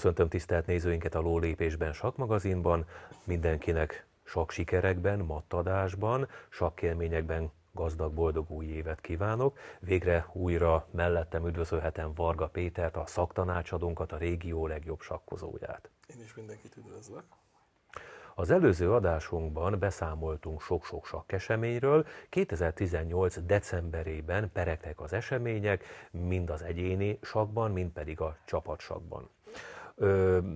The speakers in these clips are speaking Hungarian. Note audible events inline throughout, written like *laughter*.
Köszöntöm tisztelt nézőinket a Lólépésben Sakmagazinban. Mindenkinek sok sikerekben, mattadásban, sakkélményekben gazdag, boldog új évet kívánok. Végre újra mellettem üdvözölhetem Varga Pétert, a szaktanácsadónkat, a régió legjobb sakkozóját. Én is mindenkit üdvözlök. Az előző adásunkban beszámoltunk sok-sok sakkeseményről. 2018. decemberében peregtek az események, mind az egyéni sakban, mind pedig a csapatsakban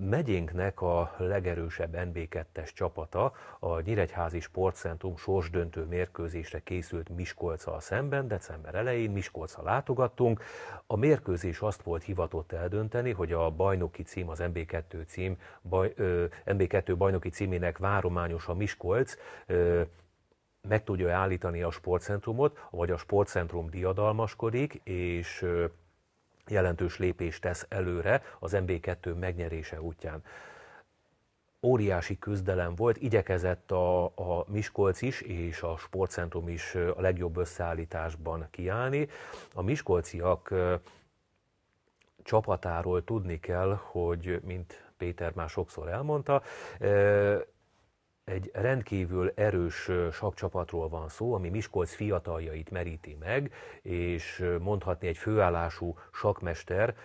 megyénknek a legerősebb NB2-es csapata a Nyíregyházi Sportcentrum sorsdöntő mérkőzésre készült Miskolca szemben. December elején Miskolca látogattunk. A mérkőzés azt volt hivatott eldönteni, hogy a bajnoki cím, az NB2 cím, baj, ö, NB2 bajnoki címének várományos a Miskolc, ö, meg tudja állítani a sportcentrumot, vagy a sportcentrum diadalmaskodik, és jelentős lépést tesz előre az MB2 megnyerése útján. Óriási küzdelem volt, igyekezett a, a Miskolc is és a sportcentrum is a legjobb összeállításban kiállni. A miskolciak csapatáról tudni kell, hogy mint Péter már sokszor elmondta, egy rendkívül erős sakcsapatról van szó, ami Miskolc fiataljait meríti meg, és mondhatni egy főállású sakmester,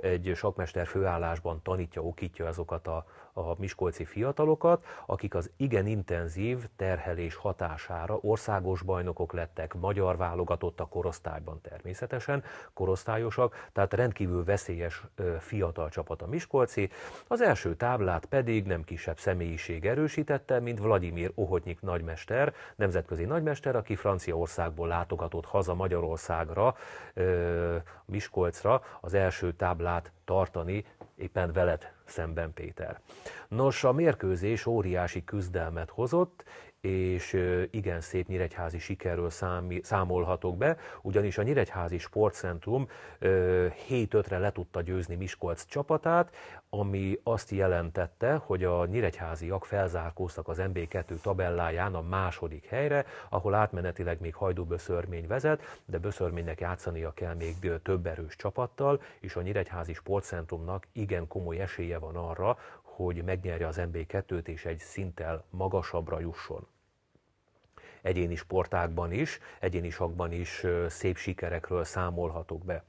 egy sakmester főállásban tanítja, okítja azokat a, a miskolci fiatalokat, akik az igen intenzív terhelés hatására országos bajnokok lettek, magyar válogatott a korosztályban természetesen, korosztályosak, tehát rendkívül veszélyes fiatal csapat a Miskolci. Az első táblát pedig nem kisebb személyiség erősítette, mint Vladimir Ohotnyik nagymester, nemzetközi nagymester, aki Franciaországból látogatott haza Magyarországra, Miskolcra az első táblát tartani éppen veled szemben Péter. Nos, a mérkőzés óriási küzdelmet hozott, és igen szép nyíregyházi sikerről számolhatok be, ugyanis a Nyíregyházi Sportcentrum 7-5-re le tudta győzni Miskolc csapatát, ami azt jelentette, hogy a nyíregyháziak felzárkóztak az MB2 tabelláján a második helyre, ahol átmenetileg még Hajdú Böszörmény vezet, de Böszörménynek játszania kell még több erős csapattal, és a Nyíregyházi Sportcentrumnak igen komoly esélye van arra, hogy megnyerje az MB2-t és egy szinttel magasabbra jusson. Egyéni sportákban is, egyéni sakban is szép sikerekről számolhatok be.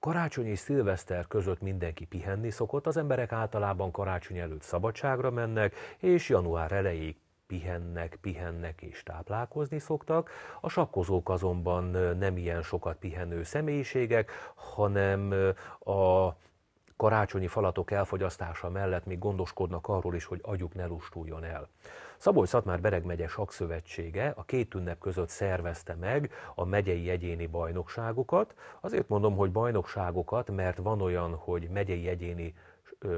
Karácsony és szilveszter között mindenki pihenni szokott, az emberek általában karácsony előtt szabadságra mennek, és január elejéig pihennek, pihennek és táplálkozni szoktak. A sakkozók azonban nem ilyen sokat pihenő személyiségek, hanem a karácsonyi falatok elfogyasztása mellett még gondoskodnak arról is, hogy agyuk ne lustuljon el. Szabolcs-Szatmár Bereg megye sakszövetsége a két ünnep között szervezte meg a megyei egyéni bajnokságokat. Azért mondom, hogy bajnokságokat, mert van olyan, hogy megyei egyéni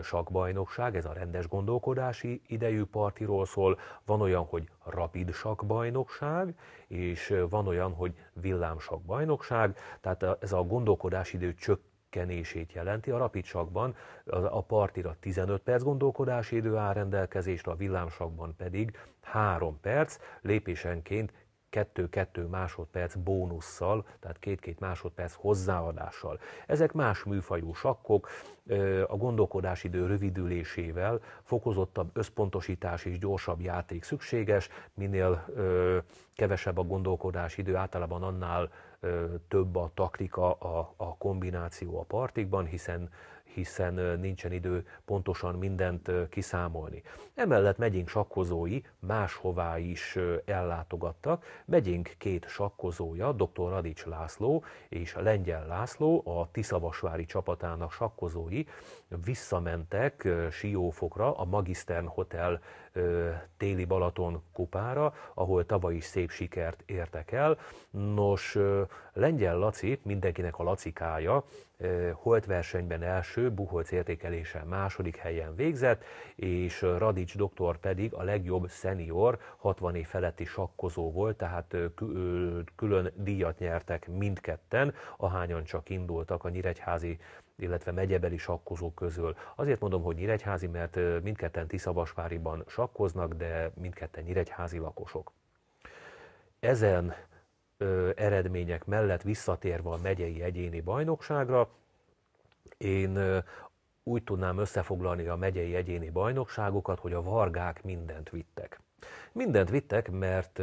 sakbajnokság, ez a rendes gondolkodási idejű partiról szól, van olyan, hogy rapid sakbajnokság, és van olyan, hogy villám sakbajnokság, tehát ez a gondolkodási idő csökkent kenését jelenti. A rapidsakban a partira 15 perc gondolkodási idő áll rendelkezésre, a villámsakban pedig 3 perc, lépésenként 2-2 másodperc bónusszal, tehát 2-2 másodperc hozzáadással. Ezek más műfajú sakkok, a idő rövidülésével fokozottabb összpontosítás és gyorsabb játék szükséges, minél kevesebb a idő általában annál több a taktika, a, a kombináció a partikban, hiszen hiszen nincsen idő pontosan mindent kiszámolni. Emellett megyénk sakkozói máshová is ellátogattak. Megyénk két sakkozója, dr. Radics László és Lengyel László, a Tiszavasvári csapatának sakkozói visszamentek Siófokra, a Magisztern Hotel téli Balaton kupára, ahol tavaly is szép sikert értek el. Nos, Lengyel Laci, mindenkinek a lacikája, holt versenyben első, Buholc értékelésen második helyen végzett, és Radics doktor pedig a legjobb szenior, 60 év feletti sakkozó volt, tehát külön díjat nyertek mindketten, ahányan csak indultak a Nyíregyházi illetve megyebeli sakkozók közül. Azért mondom, hogy Nyíregyházi, mert mindketten Tiszavasváriban sakkozók, lakkoznak, de mindketten nyíregyházi lakosok. Ezen ö, eredmények mellett visszatérve a megyei egyéni bajnokságra, én ö, úgy tudnám összefoglalni a megyei egyéni bajnokságokat, hogy a vargák mindent vittek. Mindent vittek, mert,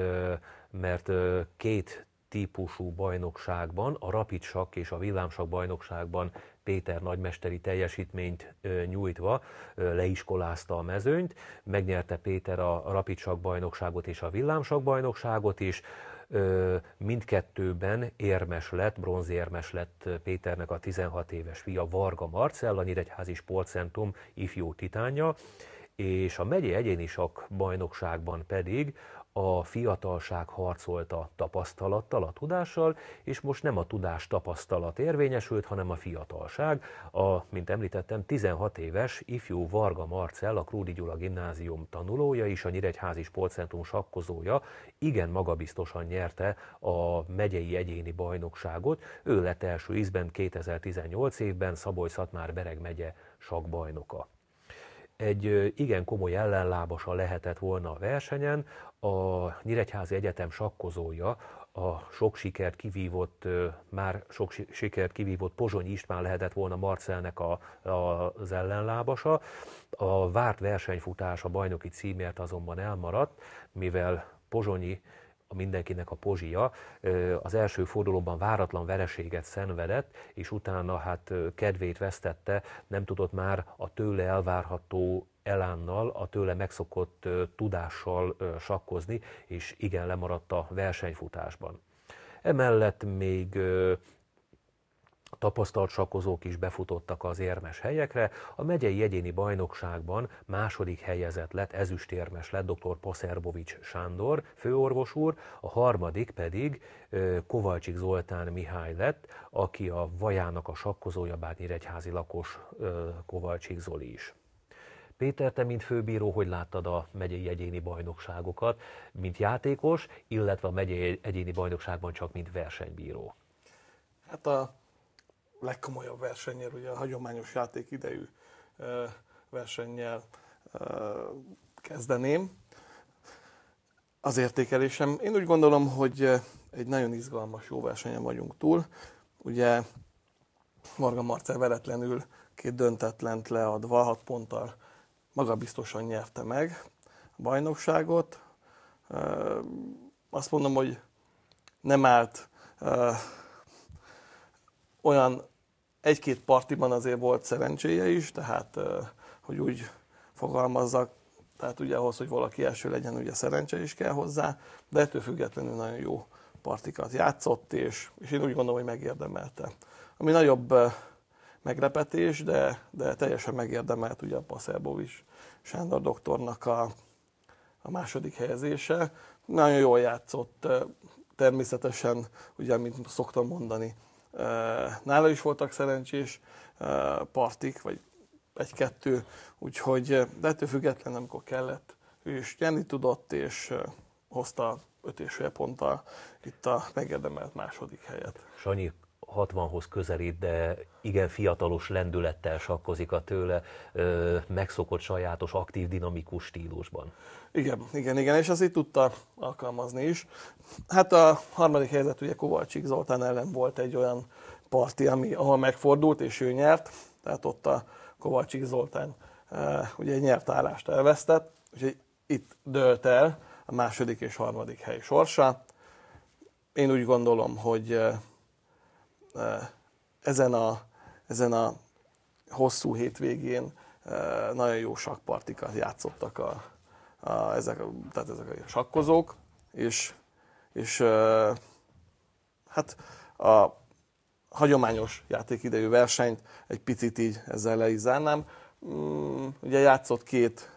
mert két típusú bajnokságban, a rapidsak és a villámsak bajnokságban Péter nagymesteri teljesítményt nyújtva leiskolázta a mezőnyt, megnyerte Péter a rapidsak bajnokságot és a villámsak bajnokságot is, mindkettőben érmes lett, bronzérmes lett Péternek a 16 éves fia Varga Marcella, Nyíregyházi Sportcentrum ifjú titánja, és a megye egyéni sak bajnokságban pedig a fiatalság harcolta tapasztalattal, a tudással, és most nem a tudás tapasztalat érvényesült, hanem a fiatalság. A, mint említettem, 16 éves ifjú Varga Marcell, a Krúdi Gyula gimnázium tanulója és a Nyíregyházi Sportcentrum sakkozója igen magabiztosan nyerte a megyei egyéni bajnokságot. Ő lett első ízben 2018 évben Szabolcs-Szatmár-Bereg megye sakbajnoka egy igen komoly ellenlábasa lehetett volna a versenyen. A Nyíregyházi Egyetem sakkozója, a sok sikert kivívott, már sok sikert kivívott Pozsony István lehetett volna Marcelnek a, a, az ellenlábasa. A várt versenyfutás a bajnoki címért azonban elmaradt, mivel Pozsonyi a mindenkinek a pozsia, az első fordulóban váratlan vereséget szenvedett, és utána hát kedvét vesztette, nem tudott már a tőle elvárható elánnal, a tőle megszokott tudással sakkozni, és igen lemaradt a versenyfutásban. Emellett még a tapasztalt sakkozók is befutottak az érmes helyekre, a megyei egyéni bajnokságban második helyezett lett ezüstérmes lett dr. Poszerbovics Sándor, főorvos úr, a harmadik pedig Kovalcsik Zoltán Mihály lett, aki a vajának a sakkozója Bátnyíregyházi lakos Kovalcsik Zoli is. Péter, te mint főbíró, hogy láttad a megyei egyéni bajnokságokat, mint játékos, illetve a megyei egyéni bajnokságban csak mint versenybíró? Hát a legkomolyabb versennyel, ugye a hagyományos játék idejű versennyel kezdeném. Az értékelésem. Én úgy gondolom, hogy egy nagyon izgalmas jó versenyen vagyunk túl. Ugye Marga Marcel veretlenül két döntetlent leadva, hat ponttal magabiztosan nyerte meg a bajnokságot. Azt mondom, hogy nem állt olyan egy-két partiban azért volt szerencséje is, tehát hogy úgy fogalmazzak, tehát ugye ahhoz, hogy valaki első legyen, ugye szerencse is kell hozzá, de ettől függetlenül nagyon jó partikat játszott, és, és én úgy gondolom, hogy megérdemelte. Ami nagyobb meglepetés, de, de teljesen megérdemelt ugye a is, Sándor doktornak a, a második helyezése. Nagyon jól játszott, természetesen, ugye, mint szoktam mondani, nála is voltak szerencsés partik, vagy egy-kettő, úgyhogy de ettől függetlenül, amikor kellett, ő is nyerni tudott, és hozta öt és fél ponttal itt a megérdemelt második helyet. Sanyi, 60-hoz közelít, de igen fiatalos lendülettel sakkozik a tőle ö, megszokott sajátos, aktív, dinamikus stílusban. Igen, igen, igen, és az itt tudta alkalmazni is. Hát a harmadik helyzet ugye Kovalcsik Zoltán ellen volt egy olyan parti, ami, ahol megfordult és ő nyert, tehát ott a Kovalcsik Zoltán e, ugye egy nyert állást elvesztett, úgyhogy itt dölt el a második és harmadik hely sorsa. Én úgy gondolom, hogy ezen a, ezen a hosszú hétvégén nagyon jó sakpartikat játszottak a, a, ezek, a, tehát ezek a sakkozók, és, és hát a hagyományos játékidejű versenyt egy picit így ezzel le is zárnám. Mm, ugye játszott két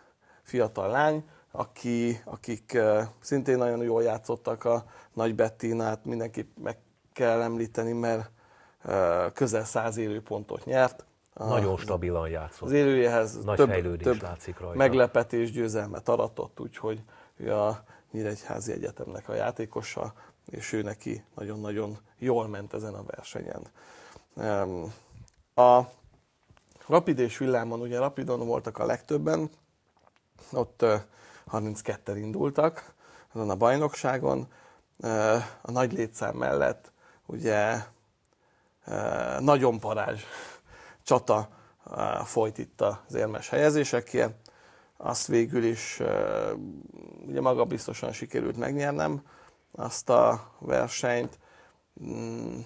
fiatal lány, aki, akik szintén nagyon jól játszottak a Nagy Bettinát, mindenképp meg kell említeni, mert közel száz élőpontot nyert. Nagyon stabilan játszott. Az élőjehez Nagy több, fejlődés több látszik rajta. meglepetés, győzelmet aratott, úgyhogy a Nyíregyházi Egyetemnek a játékosa, és ő neki nagyon-nagyon jól ment ezen a versenyen. A Rapid és Villámon, ugye Rapidon voltak a legtöbben, ott 32-en indultak azon a bajnokságon. A nagy létszám mellett ugye nagyon parázs csata folyt itt az érmes helyezésekért. Azt végül is ugye maga biztosan sikerült megnyernem azt a versenyt, mm,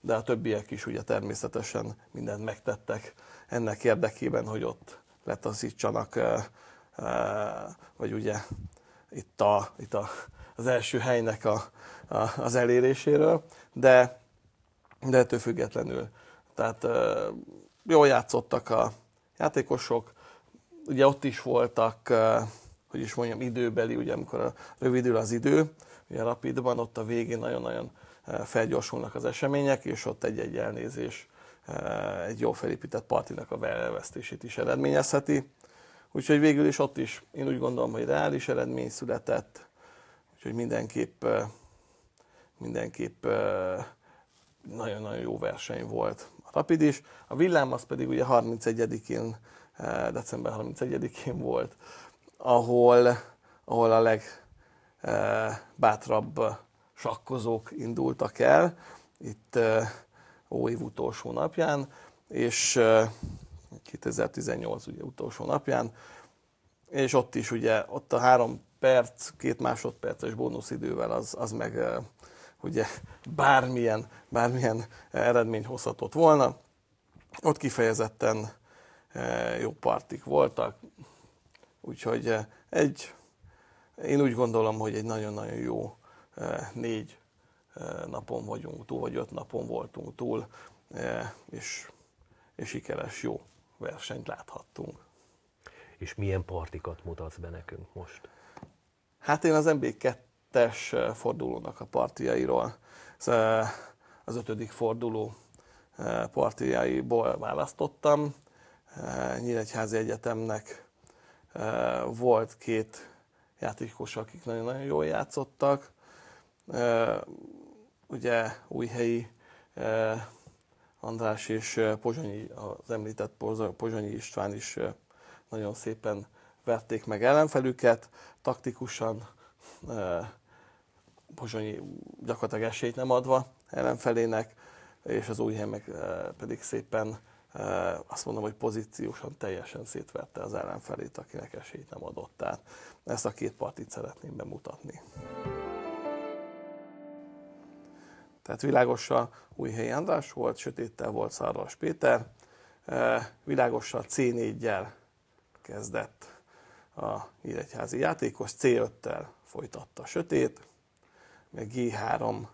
de a többiek is ugye természetesen mindent megtettek ennek érdekében, hogy ott letaszítsanak, vagy ugye itt, a, itt a, az első helynek a, a, az eléréséről, de de ettől függetlenül. Tehát jól játszottak a játékosok, ugye ott is voltak, hogy is mondjam, időbeli, ugye amikor a, rövidül az idő, ugye rapidban ott a végén nagyon-nagyon felgyorsulnak az események, és ott egy-egy elnézés egy jó felépített partinak a elvesztését is eredményezheti. Úgyhogy végül is ott is én úgy gondolom, hogy reális eredmény született, úgyhogy mindenképp, mindenképp nagyon-nagyon jó verseny volt a Rapid is. A Villám az pedig ugye 31-én, eh, december 31-én volt, ahol, ahol a legbátrabb eh, sakkozók indultak el, itt eh, óév utolsó napján, és 2018 ugye utolsó napján, és ott is ugye, ott a három perc, két másodperces bónuszidővel az, az meg ugye bármilyen, bármilyen eredmény hozhatott volna. Ott kifejezetten eh, jó partik voltak, úgyhogy eh, egy, én úgy gondolom, hogy egy nagyon-nagyon jó eh, négy napon vagyunk túl, vagy öt napon voltunk túl, és, és sikeres jó versenyt láthattunk. És milyen partikat mutatsz be nekünk most? Hát én az MB2 kettes fordulónak a partiairól. Az ötödik forduló partiaiból választottam. Nyíregyházi Egyetemnek volt két játékos, akik nagyon-nagyon jól játszottak. Ugye újhelyi András és Pozsonyi, az említett Pozsonyi István is nagyon szépen verték meg ellenfelüket, taktikusan Pozsonyi gyakorlatilag esélyt nem adva ellenfelének, és az új meg e, pedig szépen e, azt mondom, hogy pozíciósan teljesen szétverte az ellenfelét, akinek esélyt nem adott Tehát Ezt a két partit szeretném bemutatni. Tehát világosan helyi András volt, sötéttel volt Szarvas Péter, e, világosan c 4 gyel kezdett a Nyíregyházi játékos, C5-tel folytatta sötét, meg G3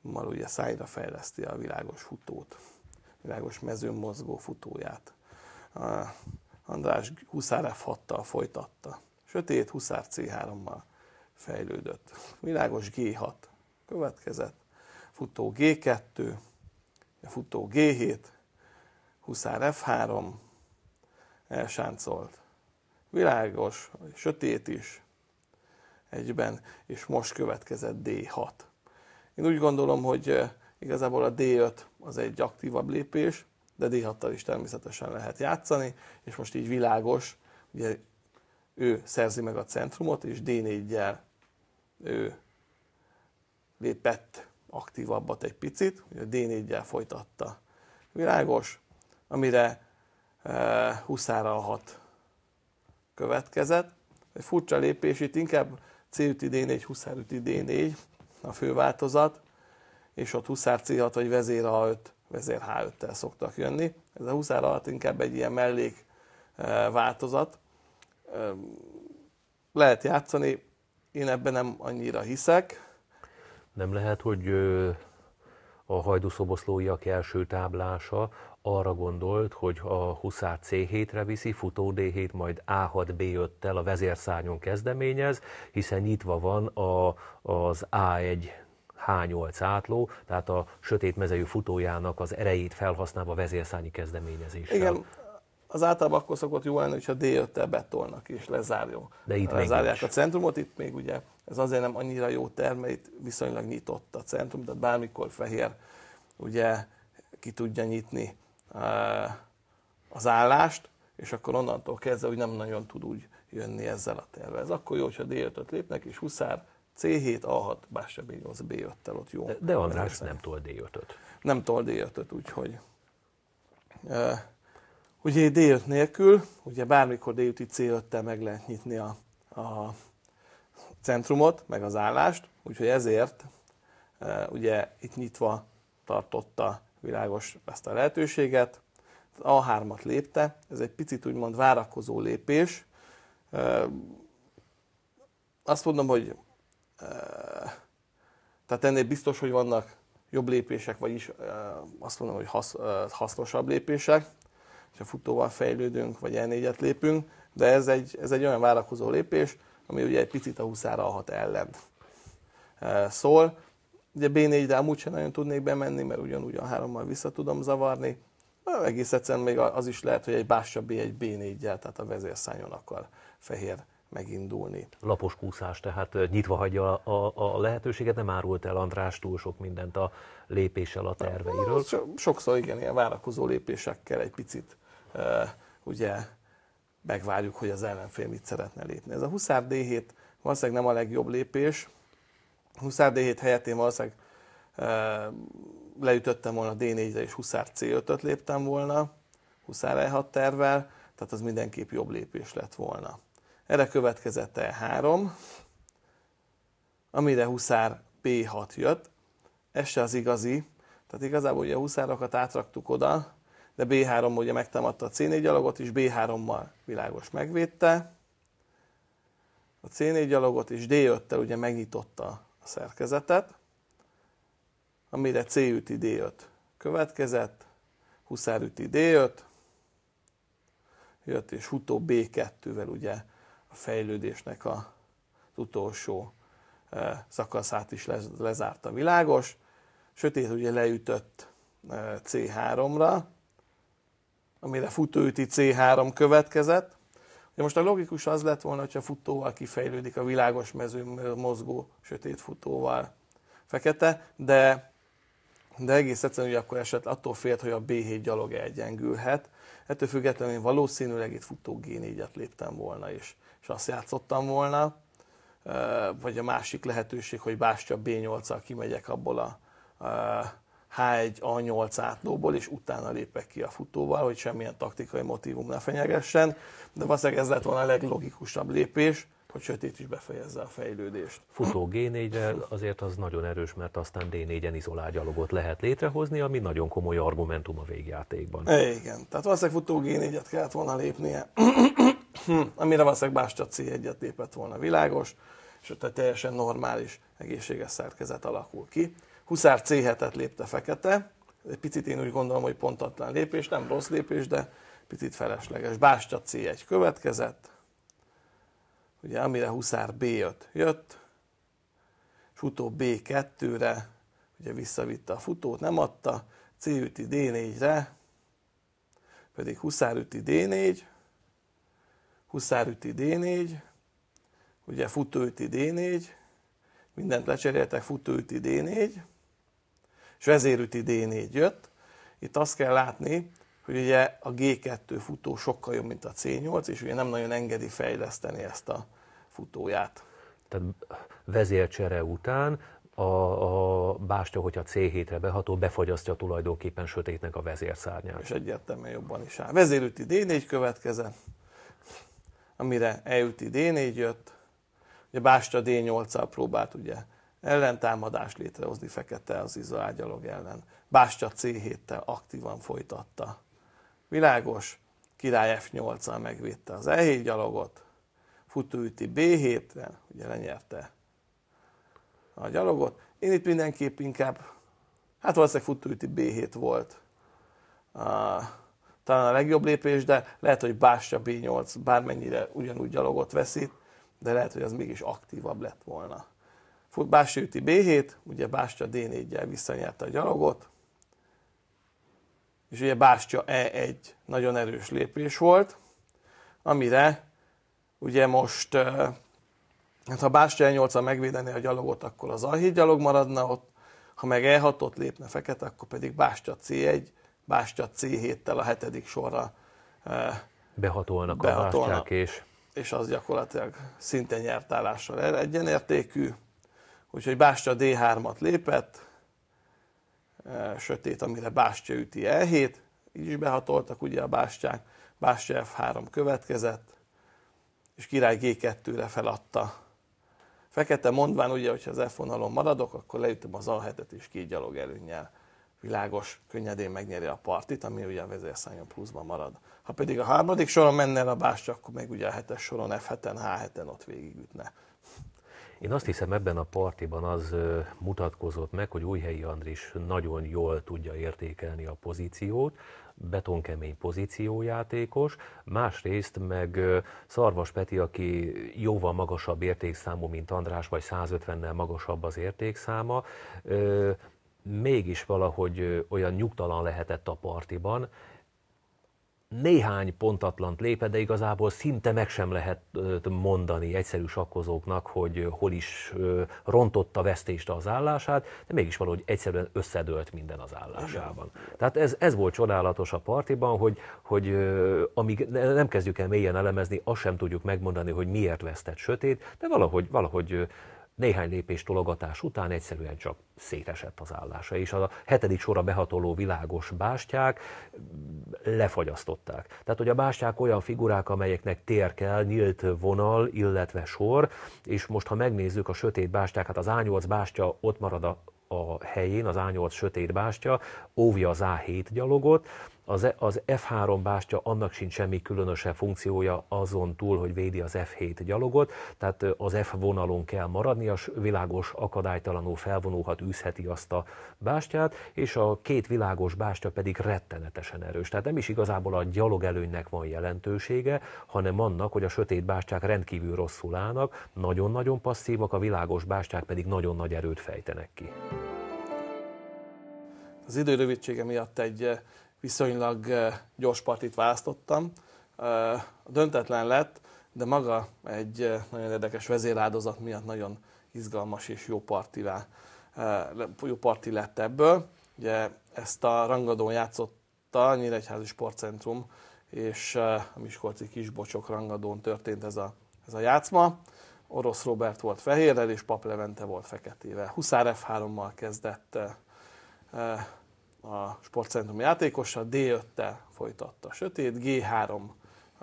mal ugye szájra fejleszti a világos futót, világos mezőn mozgó futóját. A András Huszár f folytatta. Sötét Huszár C3-mal fejlődött. Világos G6 következett, futó G2, futó G7, Huszár F3, elsáncolt. Világos, sötét is, egyben, és most következett D6. Én úgy gondolom, hogy eh, igazából a D5 az egy aktívabb lépés, de D6-tal is természetesen lehet játszani, és most így világos, ugye ő szerzi meg a centrumot, és d 4 gyel ő lépett aktívabbat egy picit, ugye d 4 gyel folytatta. Világos, amire e, eh, Huszára a hat következett. Egy furcsa lépés, itt inkább C5 D4, Huszár 5 D4 a fő változat, és ott Huszár C6 vagy vezér A5, vezér H5-tel szoktak jönni. Ez a Huszár alatt inkább egy ilyen mellék e, változat. E, lehet játszani, én ebben nem annyira hiszek. Nem lehet, hogy a hajdúszoboszlóiak első táblása arra gondolt, hogy a Huszár C7-re viszi, futó D7, majd A6-B5-tel a vezérszárnyon kezdeményez, hiszen nyitva van a, az A1 H8 átló, tehát a sötét mezejű futójának az erejét felhasználva vezérszányi kezdeményezéssel. Igen, az általában akkor szokott jó lenni, hogyha D5-tel betolnak és lezárjon. De itt Lezárják a centrumot, itt még ugye ez azért nem annyira jó termeit, viszonylag nyitott a centrum, tehát bármikor fehér ugye ki tudja nyitni Eh, az állást, és akkor onnantól kezdve, hogy nem nagyon tud úgy jönni ezzel a tervvel. Ez akkor jó, hogyha D5-öt lépnek, és Huszár C7, A6, Bássa B8, B5-tel ott jó. De, de András Ezek. nem tol D5-öt. Nem tol D5-öt, úgyhogy... Uh, ugye D5 nélkül, ugye bármikor D5-i C5-tel meg lehet nyitni a, a centrumot, meg az állást, úgyhogy ezért uh, ugye itt nyitva tartotta világos ezt a lehetőséget. A3-at lépte, ez egy picit úgymond várakozó lépés. Azt mondom, hogy tehát ennél biztos, hogy vannak jobb lépések, vagyis azt mondom, hogy hasznosabb lépések, ha futóval fejlődünk, vagy elnégyet lépünk, de ez egy, ez egy olyan várakozó lépés, ami ugye egy picit a 20 hat ellen szól. Ugye B4-re amúgy sem nagyon tudnék bemenni, mert ugyanúgy a hárommal vissza tudom zavarni. Egész egyszerűen még az is lehet, hogy egy bássa b egy b B4-jel, tehát a vezérszányon akar fehér megindulni. Lapos kúszás, tehát nyitva hagyja a, a, a lehetőséget, nem árult el András túl sok mindent a lépéssel a terveiről. Sokszor igen, ilyen várakozó lépésekkel egy picit e, ugye megvárjuk, hogy az ellenfél mit szeretne lépni. Ez a 20 D7 valószínűleg nem a legjobb lépés, Huszár D7 helyett én valószínűleg leütöttem volna D4-re és Huszár C5-öt léptem volna, Huszár E6 tervvel, tehát az mindenképp jobb lépés lett volna. Erre következett E3, amire Huszár B6 jött, ez se az igazi, tehát igazából ugye a huszárokat átraktuk oda, de B3 ugye megtámadta a C4 gyalogot is, B3-mal világos megvédte, a C4 gyalogot és D5-tel ugye megnyitotta a szerkezetet, amire C üti D5 következett, Huszár üti D5, jött és utó B2-vel ugye a fejlődésnek az utolsó e, szakaszát is lezárta világos, sötét ugye leütött e, C3-ra, amire futóüti C3 következett, de most a logikus az lett volna, hogyha futóval kifejlődik a világos mezőn mozgó sötét futóval fekete, de, de egész egyszerűen ugye akkor eset attól félt, hogy a B7 gyalog elgyengülhet. Ettől függetlenül én valószínűleg itt futó g 4 léptem volna is, és azt játszottam volna, vagy a másik lehetőség, hogy bástya B8-al kimegyek abból a, a H1 A8 átlóból, és utána lépek ki a futóval, hogy semmilyen taktikai motivum ne fenyegessen, de valószínűleg ez lett volna a leglogikusabb lépés, hogy sötét is befejezze a fejlődést. Futó g 4 azért az nagyon erős, mert aztán D4-en izolágyalogot lehet létrehozni, ami nagyon komoly argumentum a végjátékban. É, igen, tehát valószínűleg futó G4-et kellett volna lépnie, *clears throat* amire valószínűleg Bástya C1-et lépett volna világos, és ott egy teljesen normális, egészséges szerkezet alakul ki. Huszár c lépte fekete, egy picit én úgy gondolom, hogy pontatlan lépés, nem rossz lépés, de picit felesleges. Bástya C1 következett, ugye amire Huszár B5 jött, és utóbb B2-re, ugye visszavitte a futót, nem adta, C üti D4-re, pedig Huszár üti D4, Huszár üti D4, ugye futó üti D4, mindent lecseréltek, futó üti D4, és vezérüti D4 jött. Itt azt kell látni, hogy ugye a G2 futó sokkal jobb, mint a C8, és ugye nem nagyon engedi fejleszteni ezt a futóját. Tehát vezércsere után a, a bástya, hogyha C7-re beható, befagyasztja tulajdonképpen sötétnek a vezérszárnyát. És egyértelműen jobban is áll. Vezérüti D4 következe, amire eüti D4 jött, ugye bástya D8-al próbált ugye ellentámadást létrehozni fekete az izraelgyalog ellen. Bástya C7-tel aktívan folytatta. Világos, király F8-al megvédte az E7 gyalogot, futóüti B7-re, ugye lenyerte a gyalogot. Én itt mindenképp inkább, hát valószínűleg futóüti B7 volt a, talán a legjobb lépés, de lehet, hogy Bástya B8 bármennyire ugyanúgy gyalogot veszít, de lehet, hogy az mégis aktívabb lett volna. Bástya üti B7, ugye Bástya D4-jel visszanyerte a gyalogot, és ugye Bástya E1 nagyon erős lépés volt, amire ugye most, hát ha Bástya E8-a megvédené a gyalogot, akkor az A7 gyalog maradna ott, ha meg E6-ot lépne fekete, akkor pedig Bástya C1, Bástya C7-tel a hetedik sorra behatolnak, behatolnak a bástyák és... És az gyakorlatilag szinte nyertállással egyenértékű. Úgyhogy Bástya D3-at lépett, e, sötét, amire Bástya üti E7, így is behatoltak ugye a Bástyák, Bástya F3 következett, és király G2-re feladta. Fekete mondván ugye, hogyha az F maradok, akkor leütöm az A7-et is két gyalog előnnyel világos, könnyedén megnyeri a partit, ami ugye a vezérszányon pluszban marad. Ha pedig a harmadik soron menne el a bástya, akkor meg ugye a hetes soron F7-en, H7-en ott végigütne. Én azt hiszem ebben a partiban az mutatkozott meg, hogy Újhelyi Andris nagyon jól tudja értékelni a pozíciót, betonkemény pozíciójátékos, másrészt meg Szarvas Peti, aki jóval magasabb értékszámú, mint András, vagy 150-nel magasabb az értékszáma, mégis valahogy olyan nyugtalan lehetett a partiban, néhány pontatlant lépe, de igazából szinte meg sem lehet mondani egyszerű sakkozóknak, hogy hol is rontotta vesztést az állását, de mégis valahogy egyszerűen összedőlt minden az állásában. Igen. Tehát ez, ez volt csodálatos a partiban, hogy, hogy amíg nem kezdjük el mélyen elemezni, azt sem tudjuk megmondani, hogy miért vesztett sötét, de valahogy, valahogy néhány lépés tologatás után egyszerűen csak szétesett az állása, és a hetedik sorra behatoló világos bástyák lefagyasztották. Tehát, hogy a bástyák olyan figurák, amelyeknek tér kell, nyílt vonal, illetve sor, és most, ha megnézzük a sötét bástyák, hát az A8 bástya ott marad a, a helyén, az A8 sötét bástya, óvja az A7 gyalogot, az, e- F3 bástya annak sincs semmi különösebb funkciója azon túl, hogy védi az F7 gyalogot, tehát az F vonalon kell maradni, a világos akadálytalanul felvonulhat, űzheti azt a bástyát, és a két világos bástya pedig rettenetesen erős. Tehát nem is igazából a gyalog előnynek van jelentősége, hanem annak, hogy a sötét bástyák rendkívül rosszul állnak, nagyon-nagyon passzívak, a világos bástyák pedig nagyon nagy erőt fejtenek ki. Az idő rövidsége miatt egy viszonylag gyors partit választottam. Döntetlen lett, de maga egy nagyon érdekes vezéráldozat miatt nagyon izgalmas és jó partivá, jó parti lett ebből. Ugye ezt a rangadón játszotta Nyíregyházi Sportcentrum és a Miskolci Kisbocsok rangadón történt ez a, ez a játszma. Orosz Robert volt fehérrel, és Pap Levente volt feketével. Huszár F3-mal kezdett a sportcentrum játékosa, d 5 folytatta a sötét, G3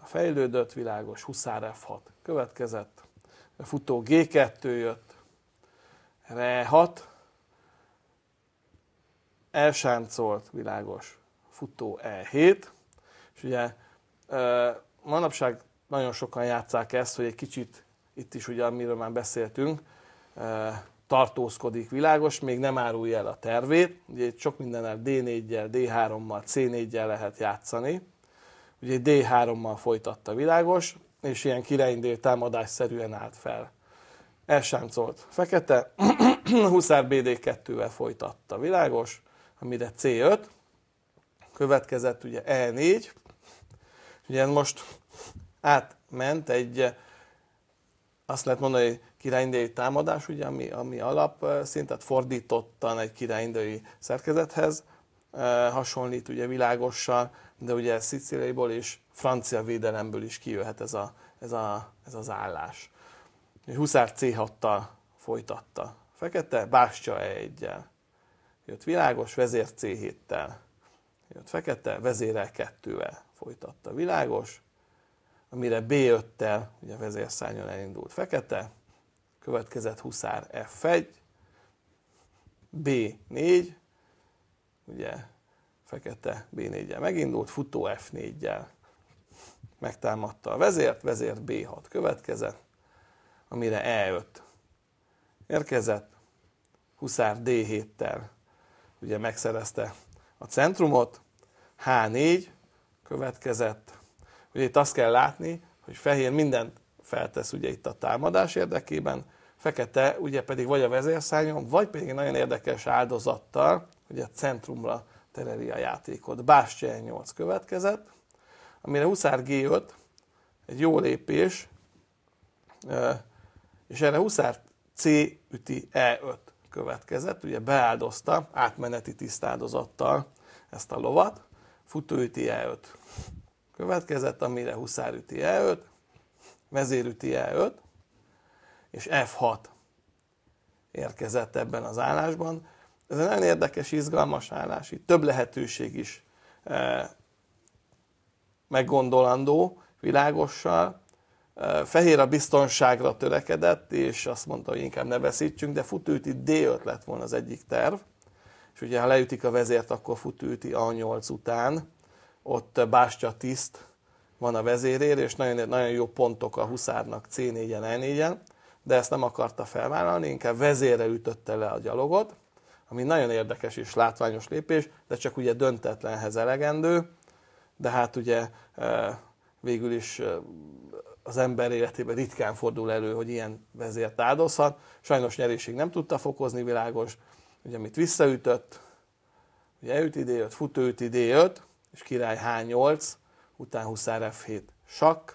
fejlődött, világos, Huszár F6 következett, a futó G2 jött, R6, elsáncolt, világos, futó E7, és ugye manapság nagyon sokan játszák ezt, hogy egy kicsit itt is ugye, amiről már beszéltünk, tartózkodik, világos, még nem árulja el a tervét. Ugye itt sok mindennel D4-jel, D3-mal, C4-jel lehet játszani. Ugye D3-mal folytatta világos, és ilyen királyindél támadásszerűen állt fel. Elsáncolt fekete, *clears throat* Huszár BD2-vel folytatta világos, amire C5, következett ugye E4, ugye most átment egy, azt lehet mondani, hogy királyindai támadás, ugye, ami, ami alapszintet fordítottan egy királyindai szerkezethez eh, hasonlít ugye világossal, de ugye Szicíliaiból és francia védelemből is kijöhet ez, a, ez, a, ez az állás. Huszár C6-tal folytatta. Fekete Bástya E1-jel. Jött világos, vezér C7-tel. Jött fekete, vezérel 2-vel folytatta. Világos, amire B5-tel, ugye vezérszányon elindult fekete, következett huszár F1, B4, ugye fekete B4-jel megindult, futó F4-jel megtámadta a vezért, vezér B6 következett, amire E5 érkezett, huszár D7-tel ugye megszerezte a centrumot, H4 következett, ugye itt azt kell látni, hogy fehér mindent feltesz ugye itt a támadás érdekében, fekete ugye pedig vagy a vezérszányon, vagy pedig nagyon érdekes áldozattal, hogy a centrumra tereli a játékot. Bástya 8 következett, amire Huszár G5, egy jó lépés, és erre Huszár C üti E5 következett, ugye beáldozta átmeneti tisztáldozattal ezt a lovat, futó üti E5 következett, amire Huszár üti E5, vezér üti E5, és F6 érkezett ebben az állásban. Ez egy nagyon érdekes, izgalmas állás, itt több lehetőség is e, meggondolandó, világossal. E, fehér a biztonságra törekedett, és azt mondta, hogy inkább ne veszítsünk, de futőti D5 lett volna az egyik terv, és ugye ha leütik a vezért, akkor futőti A8 után, ott eh, bástya tiszt van a vezérér, és nagyon, nagyon jó pontok a huszárnak C4-en, E4-en, de ezt nem akarta felvállalni, inkább vezére ütötte le a gyalogot, ami nagyon érdekes és látványos lépés, de csak ugye döntetlenhez elegendő, de hát ugye e, végül is e, az ember életében ritkán fordul elő, hogy ilyen vezért áldozhat. Sajnos nyerésig nem tudta fokozni világos, ugye amit visszaütött, ugye üt ide jött, üt ide jött, és király H8, után huszár F7 sakk,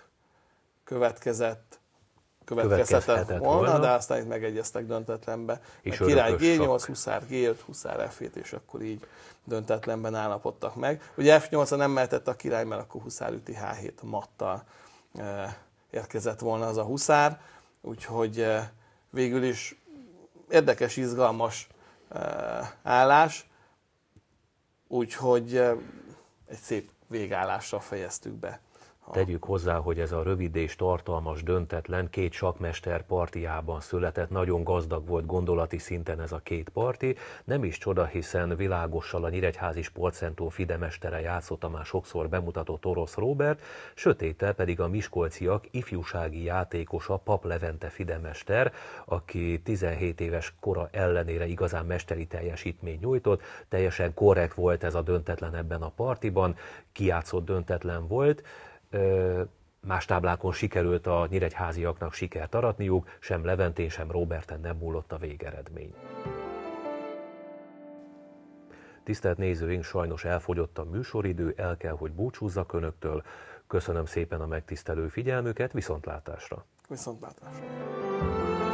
következett következhetett volna, volna, de aztán itt megegyeztek döntetlenbe. És király G8, huszár g huszár f és akkor így döntetlenben állapodtak meg. Ugye F8-a nem mehetett a király, mert akkor huszár üti H7 mattal e, érkezett volna az a huszár, úgyhogy e, végül is érdekes, izgalmas e, állás, úgyhogy e, egy szép végállással fejeztük be Tegyük hozzá, hogy ez a rövid és tartalmas döntetlen két sakmester partiában született, nagyon gazdag volt gondolati szinten ez a két parti. Nem is csoda, hiszen világossal a Nyíregyházi Sportcentrum fidemestere játszotta már sokszor bemutatott orosz Robert, sötétel pedig a miskolciak ifjúsági játékosa Pap Levente fidemester, aki 17 éves kora ellenére igazán mesteri teljesítmény nyújtott, teljesen korrekt volt ez a döntetlen ebben a partiban, kiátszott döntetlen volt, más táblákon sikerült a nyíregyháziaknak sikert aratniuk, sem Leventén, sem Roberten nem múlott a végeredmény. Tisztelt nézőink, sajnos elfogyott a műsoridő, el kell, hogy búcsúzzak Önöktől. Köszönöm szépen a megtisztelő figyelmüket, viszontlátásra! Viszontlátásra!